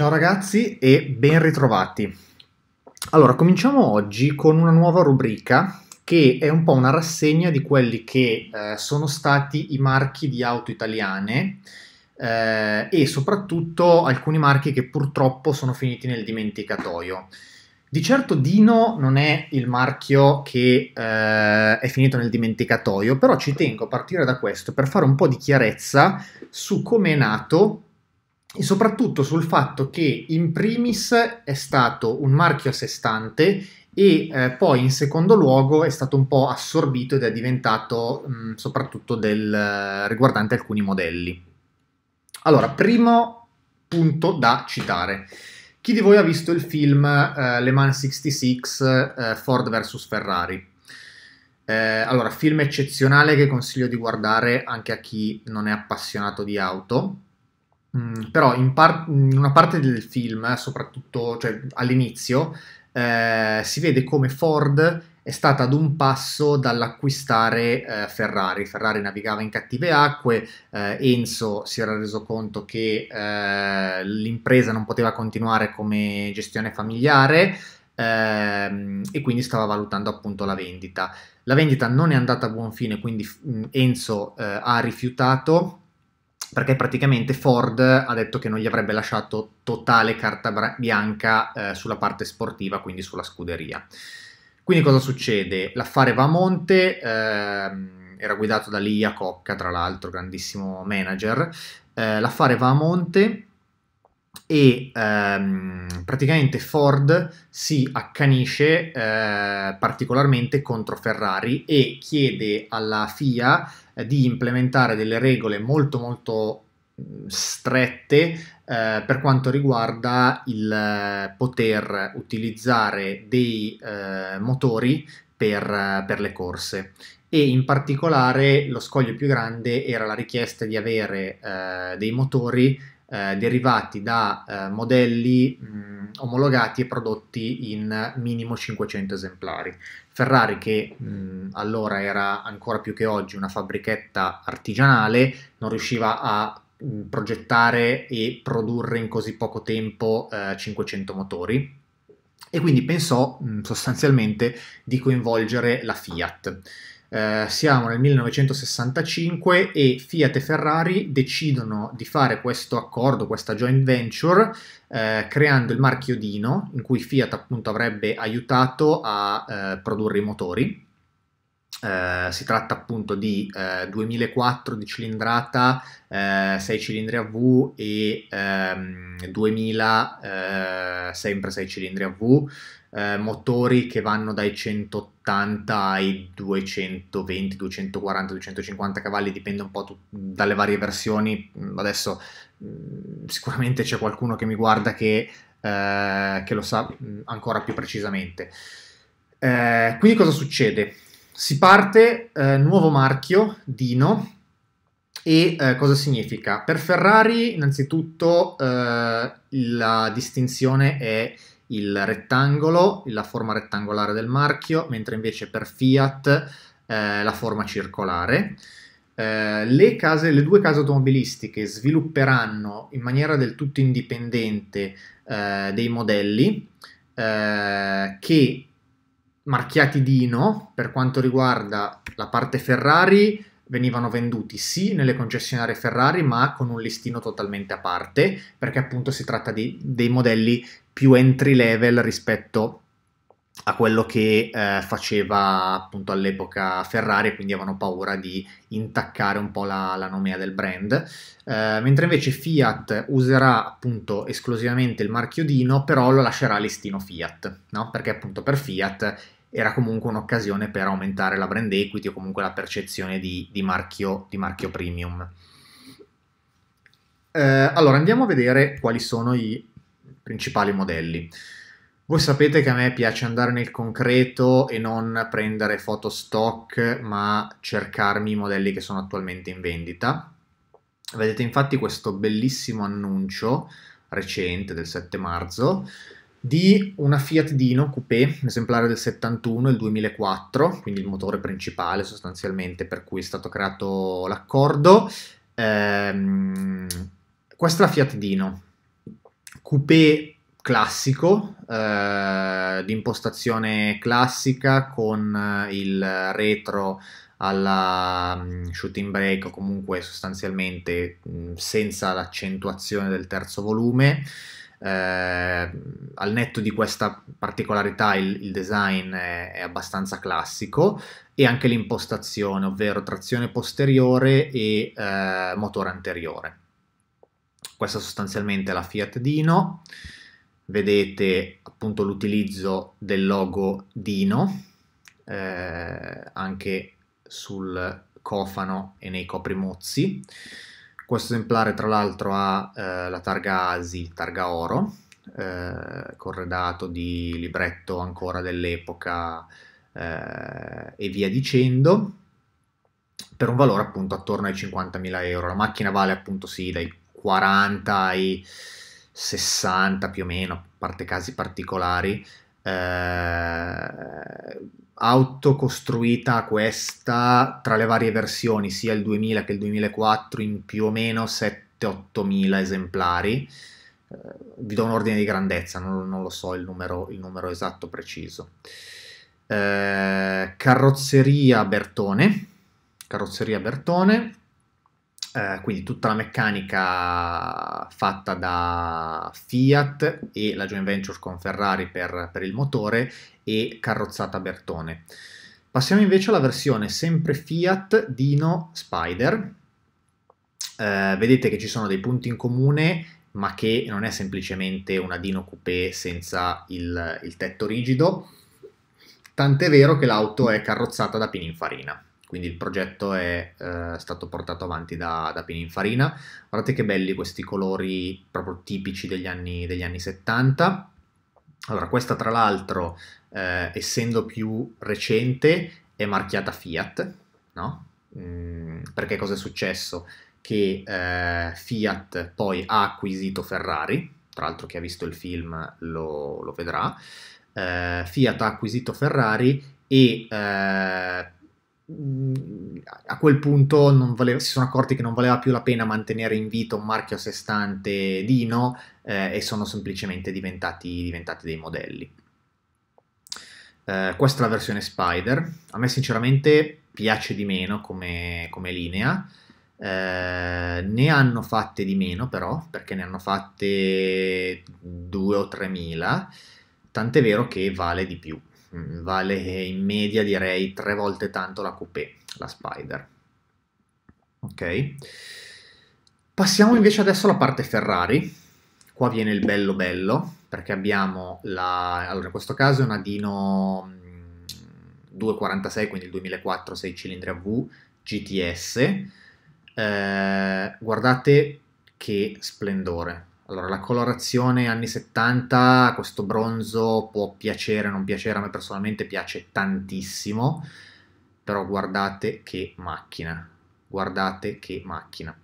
Ciao ragazzi e ben ritrovati. Allora, cominciamo oggi con una nuova rubrica che è un po' una rassegna di quelli che eh, sono stati i marchi di auto italiane eh, e soprattutto alcuni marchi che purtroppo sono finiti nel dimenticatoio. Di certo Dino non è il marchio che eh, è finito nel dimenticatoio, però ci tengo a partire da questo per fare un po' di chiarezza su come è nato e soprattutto sul fatto che in primis è stato un marchio a sé stante e eh, poi in secondo luogo è stato un po' assorbito ed è diventato mh, mm, soprattutto del, eh, riguardante alcuni modelli. Allora, primo punto da citare. Chi di voi ha visto il film eh, Le Mans 66 eh, Ford vs Ferrari? Eh, allora, film eccezionale che consiglio di guardare anche a chi non è appassionato di auto. Mm, però in, par- in, una parte del film, soprattutto cioè, all'inizio, eh, si vede come Ford è stata ad un passo dall'acquistare eh, Ferrari. Ferrari navigava in cattive acque, eh, Enzo si era reso conto che eh, l'impresa non poteva continuare come gestione familiare ehm, e quindi stava valutando appunto la vendita. La vendita non è andata a buon fine, quindi mm, Enzo eh, ha rifiutato perché praticamente Ford ha detto che non gli avrebbe lasciato totale carta bianca eh, sulla parte sportiva, quindi sulla scuderia. Quindi cosa succede? L'affare va a monte, ehm, era guidato da Lia Cocca, tra l'altro, grandissimo manager. Eh, l'affare va a monte e ehm, praticamente Ford si accanisce eh, particolarmente contro Ferrari e chiede alla FIA eh, di implementare delle regole molto molto strette eh, per quanto riguarda il eh, poter utilizzare dei eh, motori per, eh, per le corse e in particolare lo scoglio più grande era la richiesta di avere eh, dei motori eh, derivati da eh, modelli mh, omologati e prodotti in minimo 500 esemplari. Ferrari, che mh, allora era ancora più che oggi una fabbrichetta artigianale, non riusciva a mh, progettare e produrre in così poco tempo 500 eh, motori e quindi pensò sostanzialmente di coinvolgere la Fiat. Eh, siamo nel 1965 e Fiat e Ferrari decidono di fare questo accordo, questa joint venture, eh, creando il marchio Dino, in cui Fiat appunto avrebbe aiutato a eh, produrre i motori. Eh, si tratta appunto di 2004 eh, di cilindrata, 6 cilindri a V e ehm, 2000 sempre 6 cilindri a V eh, motori che vanno dai 180 ai 220, 240, 250 cavalli, dipende un po' tu- dalle varie versioni. Mm, adesso mh, mm, sicuramente c'è qualcuno che mi guarda che, eh, che lo sa mm, ancora più precisamente. Eh, quindi cosa succede? Si parte eh, nuovo marchio Dino e eh, cosa significa? Per Ferrari, innanzitutto, eh, la distinzione è il rettangolo, la forma rettangolare del marchio, mentre invece per Fiat eh, la forma circolare. Eh, le, case, le, due case automobilistiche svilupperanno in maniera del tutto indipendente eh, dei modelli eh, che marchiati Dino per quanto riguarda la parte Ferrari venivano venduti sì nelle concessionarie Ferrari ma con un listino totalmente a parte perché appunto si tratta di, dei modelli più entry level rispetto a quello che eh, faceva appunto all'epoca Ferrari, quindi avevano paura di intaccare un po' la, la nomea del brand, eh, mentre invece Fiat userà appunto esclusivamente il marchio Dino, però lo lascerà listino Fiat, no? perché appunto per Fiat era comunque un'occasione per aumentare la brand equity o comunque la percezione di, di, marchio, di marchio, premium. Eh, allora andiamo a vedere quali sono i principali modelli. Voi sapete che a me piace andare nel concreto e non prendere foto stock, ma cercarmi i modelli che sono attualmente in vendita. Vedete infatti questo bellissimo annuncio recente del 7 marzo di una Fiat Dino Coupé, esemplare del 71, il 2004, quindi il motore principale sostanzialmente per cui è stato creato l'accordo. Ehm, questa è la Fiat Dino, coupé classico, eh, di impostazione classica con eh, il retro alla mm, shooting break o comunque sostanzialmente mm, senza l'accentuazione del terzo volume. Eh, al netto di questa particolarità il, il design è, è, abbastanza classico e anche l'impostazione, ovvero trazione posteriore e eh, motore anteriore. Questa sostanzialmente è la Fiat Dino, vedete appunto l'utilizzo del logo Dino eh, anche sul cofano e nei coprimozzi. Questo esemplare tra l'altro ha eh, la targa ASI, targa oro, eh, corredato di libretto ancora dell'epoca eh, e via dicendo, per un valore appunto attorno ai 50.000 euro. La macchina vale appunto sì dai 40 ai 60 più o meno, a parte casi particolari. Eh, autocostruita questa tra le varie versioni, sia il 2000 che il 2004, in più o meno 7-8 mila esemplari. Eh, vi do un ordine di grandezza, non, non lo so il numero, il numero esatto preciso. Eh, carrozzeria Bertone, carrozzeria Bertone, eh, quindi tutta la meccanica fatta da Fiat e la joint venture con Ferrari per, per il motore e carrozzata Bertone. Passiamo invece alla versione sempre Fiat Dino Spider. Eh, vedete che ci sono dei punti in comune, ma che non è semplicemente una Dino Coupé senza il, il tetto rigido, tant'è vero che l'auto è carrozzata da Pininfarina quindi il progetto è eh, stato portato avanti da, da Pininfarina. Guardate che belli questi colori proprio tipici degli anni, degli anni 70. Allora, questa tra l'altro, eh, essendo più recente, è marchiata Fiat, no? Mm, perché cosa è successo? Che eh, Fiat poi ha acquisito Ferrari, tra l'altro chi ha visto il film lo, lo vedrà, eh, Fiat ha acquisito Ferrari e eh, a quel punto voleva, si sono accorti che non valeva più la pena mantenere in vita un marchio a sé stante Dino eh, e sono semplicemente diventati, diventati dei modelli. Eh, questa è la versione Spider, a me sinceramente piace di meno come, come linea, eh, ne hanno fatte di meno però, perché ne hanno fatte 2 o 3.000, tant'è vero che vale di più Mm, vale eh, in media direi tre volte tanto la coupé, la Spider. Ok? Passiamo invece adesso alla parte Ferrari. Qua viene il bello bello, perché abbiamo la... Allora, in questo caso è una Dino 246, quindi il 2004 6 cilindri a V GTS. Eh, guardate che splendore. Allora, la colorazione anni 70, questo bronzo può piacere o non piacere, a me personalmente piace tantissimo, però guardate che macchina, guardate che macchina.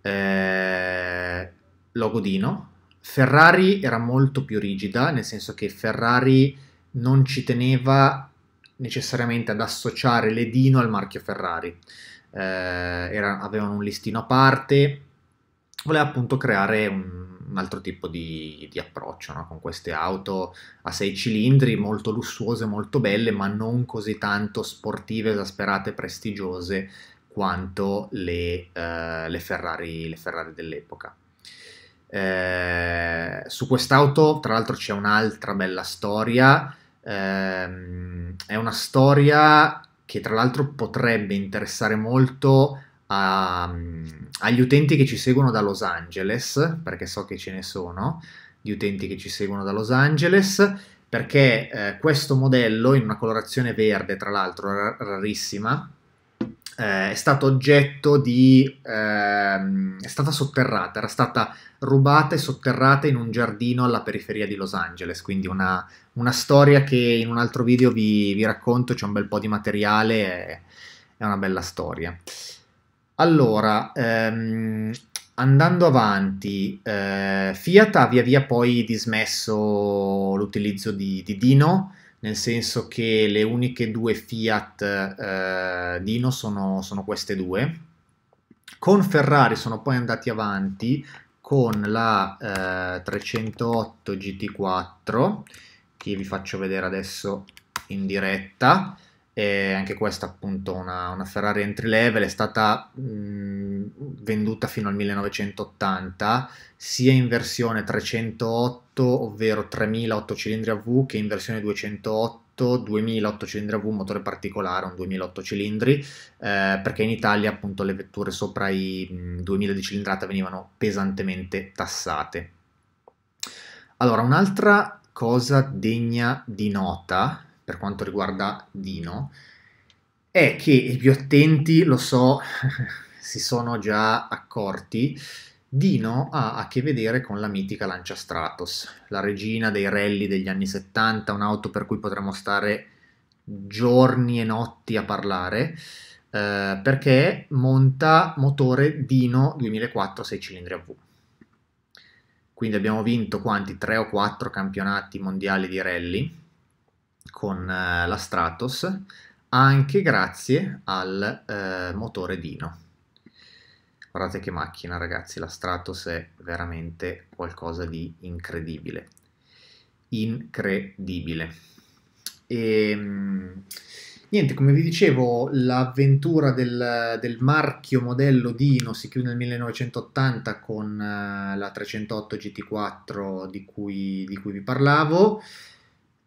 Eh, logodino. Ferrari era molto più rigida, nel senso che Ferrari non ci teneva necessariamente ad associare l'edino al marchio Ferrari. Eh, era, avevano un listino a parte, voleva appunto creare un, un altro tipo di, di approccio no? con queste auto a sei cilindri molto lussuose, molto belle, ma non così tanto sportive, esasperate, prestigiose quanto le, eh, le, Ferrari, le Ferrari, dell'epoca. Eh, su quest'auto, tra l'altro, c'è un'altra bella storia. Eh, è una storia che, tra l'altro, potrebbe interessare molto a, agli utenti che ci seguono da Los Angeles, perché so che ce ne sono di utenti che ci seguono da Los Angeles, perché eh, questo modello, in una colorazione verde tra l'altro rar- rarissima, eh, è stato oggetto di... Ehm, è stata sotterrata, era stata rubata e sotterrata in un giardino alla periferia di Los Angeles, quindi una, una storia che in un altro video vi, vi racconto, c'è un bel po' di materiale, è, è una bella storia. Allora, ehm, andando avanti, eh, Fiat ha via via poi dismesso l'utilizzo di, di Dino, nel senso che le uniche due Fiat eh, Dino sono, sono queste due. Con Ferrari sono poi andati avanti con la eh, 308 GT4, che vi faccio vedere adesso in diretta. E anche questa appunto una, una, Ferrari entry level è stata mh, mhmm, venduta fino al 1980 sia in versione 308 ovvero 3008 cilindri a V che in versione 208 2008 cilindri a V motore particolare un 2008 cilindri eh, perché in Italia appunto le vetture sopra i 2000 mhmm, di cilindrata venivano pesantemente tassate allora un'altra cosa degna di nota per quanto riguarda Dino è che i più attenti, lo so, si sono già accorti, Dino ha a che vedere con la mitica Lancia Stratos, la regina dei rally degli anni 70, un'auto per cui potremmo stare giorni e notti a parlare, eh, perché monta motore Dino 2004 6 cilindri a V. Quindi abbiamo vinto quanti? 3 o 4 campionati mondiali di rally, con eh, la Stratos anche grazie al eh, motore Dino. Guardate che macchina ragazzi, la Stratos è veramente qualcosa di incredibile. Incredibile. E, mm, niente, come vi dicevo, l'avventura del, del, marchio modello Dino si chiude nel 1980 con eh, la 308 GT4 di cui, di cui vi parlavo.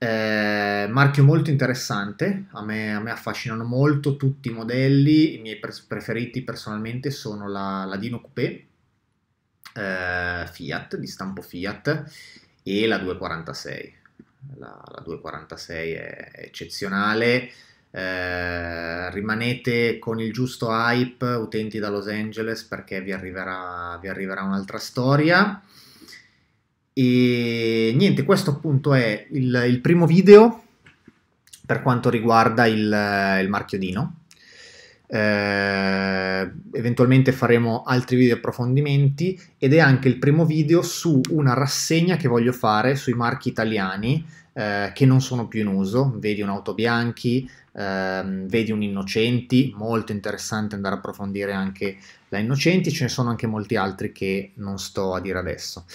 Eh, marchio molto interessante, a me, a me, affascinano molto tutti i modelli, i miei preferiti personalmente sono la, la Dino Coupé eh, Fiat, di stampo Fiat, e la 246. La, la 246 è eccezionale, eh, rimanete con il giusto hype utenti da Los Angeles perché vi arriverà, vi arriverà un'altra storia. E niente, questo appunto è il, il primo video per quanto riguarda il, il Dino. Eh, eventualmente faremo altri video approfondimenti ed è anche il primo video su una rassegna che voglio fare sui marchi italiani eh, che non sono più in uso vedi un auto bianchi ehm, vedi un innocenti molto interessante andare a approfondire anche la innocenti ce ne sono anche molti altri che non sto a dire adesso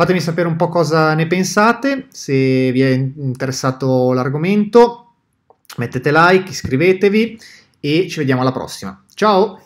Fatemi sapere un po' cosa ne pensate, se vi è interessato l'argomento, mettete like, iscrivetevi e ci vediamo alla prossima. Ciao!